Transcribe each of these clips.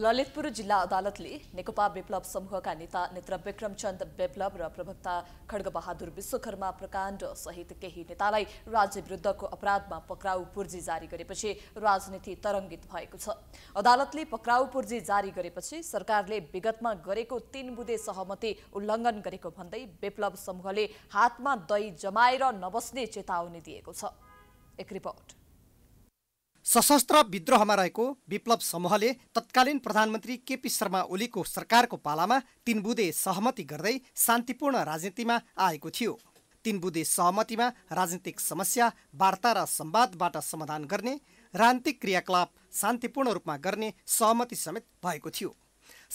ललितपुर जिल्ला अदालतले नेकपा विप्लव समूहका नेता नेत्र विक्रमचन्द विप्लव र प्रवक्ता खड्गबहादुर विश्वकर्मा प्रकाण्ड सहित केही नेतालाई राज्य विरुद्धको अपराधमा पक्राउ पूर्जी जारी गरेपछि राजनीति तरङ्गित भएको छ अदालतले पक्राउ पूर्जी जारी गरेपछि सरकारले विगतमा गरेको तीन बुधे सहमति उल्लङ्घन गरेको भन्दै विप्लव समूहले हातमा दही जमाएर नबस्ने चेतावनी दिएको छ एक रिपोर्ट सशस्त्र विद्रोहमा रहेको विप्लव समूहले तत्कालीन प्रधानमन्त्री केपी शर्मा ओलीको सरकारको पालामा तिनबुधे सहमति गर्दै शान्तिपूर्ण राजनीतिमा आएको थियो तिनबुधे सहमतिमा राजनीतिक समस्या वार्ता र सम्वादबाट समाधान गर्ने राजनीतिक क्रियाकलाप शान्तिपूर्ण रूपमा गर्ने सहमति समेत भएको थियो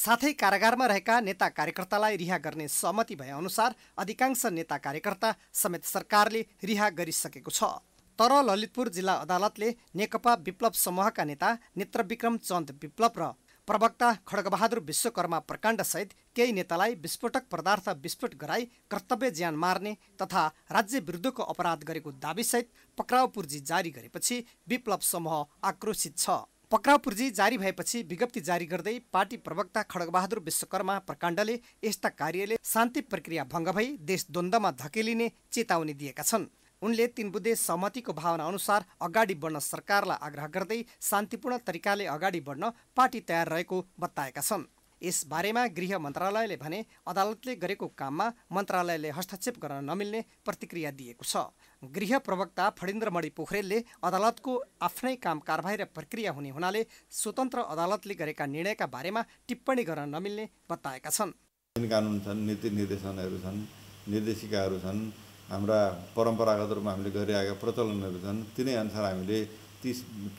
साथै कारागारमा रहेका नेता कार्यकर्तालाई रिहा गर्ने सहमति भएअनुसार अधिकांश नेता कार्यकर्ता समेत सरकारले रिहा गरिसकेको छ तर ललितपुर जिल्ला अदालतले नेकपा विप्लव समूहका नेता नेत्रविक्रम चन्द विप्लव र प्रवक्ता खड्गबहादुर विश्वकर्मा प्रकाण्डसहित केही नेतालाई विस्फोटक पदार्थ विस्फोट गराई कर्तव्य ज्यान मार्ने तथा राज्य विरुद्धको अपराध गरेको दावीसहित पक्राउपूर्जी जारी गरेपछि विप्लव समूह आक्रोशित छ पक्राउपूर्जी जारी भएपछि विज्ञप्ति जारी गर्दै पार्टी प्रवक्ता खड्गबहादुर विश्वकर्मा प्रकाण्डले यस्ता कार्यले शान्ति प्रक्रिया भङ्ग भई देश द्वन्द्वमा धकेलिने चेतावनी दिएका छन् उनले तीन बुद्धे सहमतिको भावना अनुसार अगाडि बढ्न सरकारलाई आग्रह गर्दै शान्तिपूर्ण तरिकाले अगाडि बढ्न पार्टी तयार रहेको बताएका छन् यसबारेमा गृह मन्त्रालयले भने अदालतले गरेको काममा मन्त्रालयले हस्तक्षेप गर्न नमिल्ने प्रतिक्रिया दिएको छ गृह प्रवक्ता मणि पोखरेलले अदालतको आफ्नै काम कारवाही र प्रक्रिया हुने हुनाले स्वतन्त्र अदालतले गरेका निर्णयका बारेमा टिप्पणी गर्न नमिल्ने बताएका छन् कानुन छन् नीति निर्देशनहरू छन् निर्देशिकाहरू छन् हाम्रा परम्परागत रूपमा हामीले गरिरहेका प्रचलनहरू छन् तिनै अनुसार हामीले ती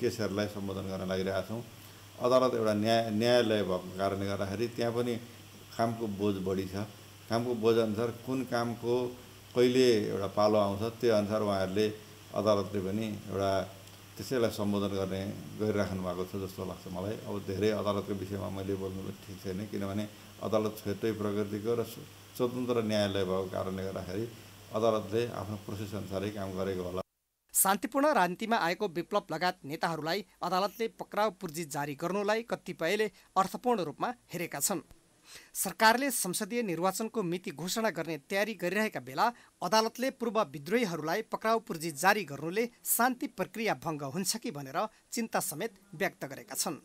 केसहरूलाई सम्बोधन गर्न लागिरहेका लागिरहेछौँ अदालत एउटा न्याय न्यायालय भएको कारणले गर्दाखेरि त्यहाँ पनि कामको बोझ बढी छ कामको बोझअनुसार कुन कामको कहिले एउटा पालो आउँछ त्यो अनुसार उहाँहरूले अदालतले पनि एउटा त्यसैलाई सम्बोधन गर्ने गरिराख्नु भएको छ जस्तो लाग्छ मलाई अब धेरै अदालतको विषयमा मैले बोल्नु ठिक छैन किनभने अदालत छेत्रै प्रकृतिको र स्वतन्त्र न्यायालय भएको कारणले गर्दाखेरि अदालतले आफ्नो प्रोसेस अनुसारै काम गरेको होला शान्तिपूर्ण राजनीतिमा आएको विप्लव लगायत नेताहरूलाई अदालतले पक्राउ पुर्जी जारी गर्नुलाई कतिपयले अर्थपूर्ण रूपमा हेरेका छन् सरकारले संसदीय निर्वाचनको मिति घोषणा गर्ने तयारी गरिरहेका बेला अदालतले पूर्व विद्रोहीहरूलाई पक्राउ पुर्जी जारी गर्नुले शान्ति प्रक्रिया भङ्ग हुन्छ कि भनेर चिन्ता समेत व्यक्त गरेका छन्